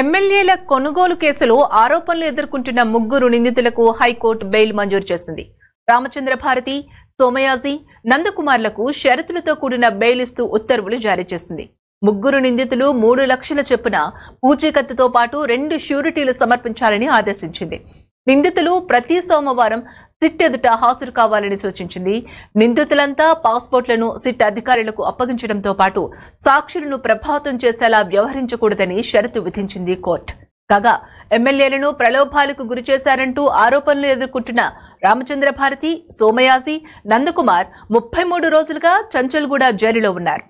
ఎమ్మెల్యేల కొనుగోలు కేసులో ఆరోపణలు ఎదుర్కొంటున్న ముగ్గురు నిందితులకు హైకోర్టు బెయిల్ మంజూరు చేసింది రామచంద్ర భారతి సోమయాజీ నందకుమార్లకు షరతులతో కూడిన బెయిల్ ఇస్తూ ఉత్తర్వులు జారీ చేసింది ముగ్గురు నిందితులు మూడు లక్షల చెప్పున పూచీకత్తుతో పాటు రెండు ష్యూరిటీలు సమర్పించాలని ఆదేశించింది నిందితులు ప్రతి సోమవారం సిట్ ఎదుట హాజరు కావాలని సూచించింది నిందితులంతా పాస్పోర్ట్లను సిట్ అధికారులకు అప్పగించడంతో పాటు సాక్షులను ప్రభావితం చేసేలా వ్యవహరించకూడదని షరతు విధించింది కోర్టు కాగా ఎమ్మెల్యేలను ప్రలోభాలకు గురిచేశారంటూ ఆరోపణలు ఎదుర్కొంటున్న రామచంద్ర భారతి సోమయాజి నందకుమార్ ముప్పై మూడు రోజులుగా చంచల్గూడ జైలులో ఉన్నారు